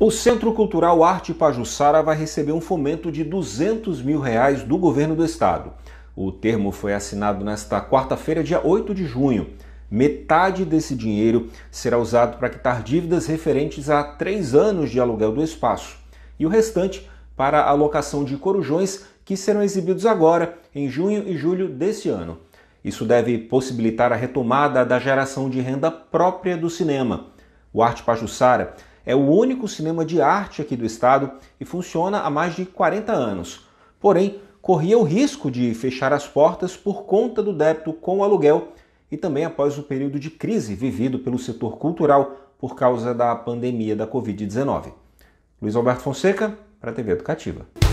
O Centro Cultural Arte Pajussara vai receber um fomento de 200 mil reais do governo do estado. O termo foi assinado nesta quarta-feira, dia 8 de junho. Metade desse dinheiro será usado para quitar dívidas referentes a três anos de aluguel do espaço e o restante para a alocação de corujões que serão exibidos agora, em junho e julho deste ano. Isso deve possibilitar a retomada da geração de renda própria do cinema. O Arte Pajussara é o único cinema de arte aqui do estado e funciona há mais de 40 anos. Porém, corria o risco de fechar as portas por conta do débito com o aluguel e também após o período de crise vivido pelo setor cultural por causa da pandemia da Covid-19. Luiz Alberto Fonseca, para a TV Educativa.